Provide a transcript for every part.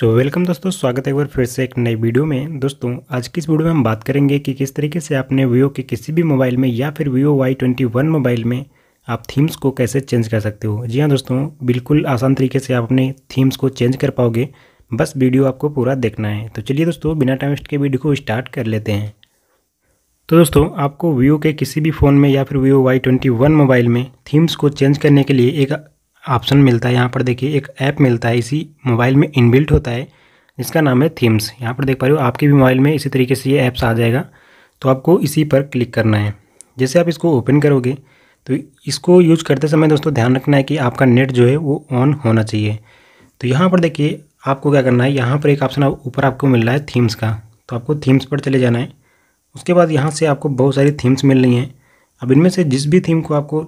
सो so, welcome दोस्तों स्वागत है एक बार फिर से एक नई वीडियो में दोस्तों आज की इस वीडियो में हम बात करेंगे कि किस तरीके से आपने वीवो के किसी भी मोबाइल में या फिर Vivo Y twenty one mobile में आप थीम्स को कैसे चेंज कर सकते हो जी हाँ दोस्तों बिल्कुल आसान तरीके से आप अपने थीम्स को चेंज कर पाओगे बस वीडियो आपको पूरा देखना है तो चलिए दोस्तों बिना टाइम वेस्ट के वीडियो को स्टार्ट कर लेते हैं तो दोस्तों आपको वीवो के किसी भी फ़ोन में या फिर Vivo Y twenty one mobile में थीम्स को चेंज करने के लिए एक ऑप्शन मिलता है यहाँ पर देखिए एक ऐप मिलता है इसी मोबाइल में इनबिल्ट होता है जिसका नाम है थीम्स यहाँ पर देख पा रहे हो आपके भी मोबाइल में इसी तरीके से ये ऐप्स आ जाएगा तो आपको इसी पर क्लिक करना है जैसे आप इसको ओपन करोगे तो इसको यूज करते समय दोस्तों ध्यान रखना है कि आपका नेट जो है वो ऑन होना चाहिए तो यहाँ पर देखिए आपको क्या करना है यहाँ पर एक ऑप्शन ऊपर आपको मिल रहा है थीम्स का तो आपको थीम्स पर चले जाना है उसके बाद यहाँ से आपको बहुत सारी थीम्स मिल रही हैं अब इनमें से जिस भी थीम को आपको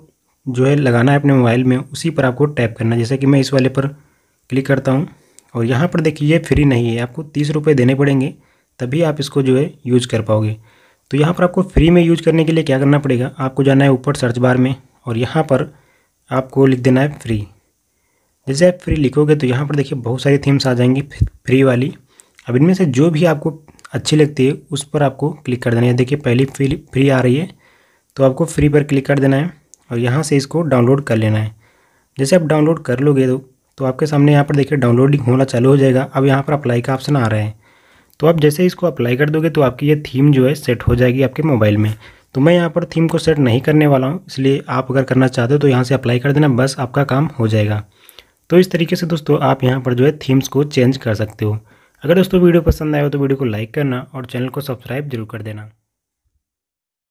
जो है लगाना है अपने मोबाइल में उसी पर आपको टैप करना है जैसे कि मैं इस वाले पर क्लिक करता हूँ और यहाँ पर देखिए ये फ्री नहीं है आपको तीस रुपये देने पड़ेंगे तभी आप इसको जो है यूज कर पाओगे तो यहाँ पर आपको फ्री में यूज करने के लिए क्या करना पड़ेगा आपको जाना है ऊपर सर्च बार में और यहाँ पर आपको लिख देना है फ्री जैसे आप फ्री लिखोगे तो यहाँ पर देखिए बहुत सारी थीम्स आ जाएंगी फ्री वाली अब इनमें से जो भी आपको अच्छी लगती है उस पर आपको क्लिक कर देना है देखिए पहली फ्री आ रही है तो आपको फ्री पर क्लिक कर देना है और यहाँ से इसको डाउनलोड कर लेना है जैसे आप डाउनलोड कर लोगे तो तो आपके सामने यहाँ पर देखिए डाउनलोडिंग होना चालू हो जाएगा अब यहाँ पर अप्लाई का ऑप्शन आ रहा है तो आप जैसे इसको अप्लाई कर दोगे तो आपकी ये थीम जो है सेट हो जाएगी आपके मोबाइल में तो मैं यहाँ पर थीम को सेट नहीं करने वाला हूँ इसलिए आप अगर करना चाहते हो तो यहाँ से अप्लाई कर देना बस आपका काम हो जाएगा तो इस तरीके से दोस्तों आप यहाँ पर जो है थीम्स को चेंज कर सकते हो अगर दोस्तों वीडियो पसंद आए हो तो वीडियो को लाइक करना और चैनल को सब्सक्राइब जरूर कर देना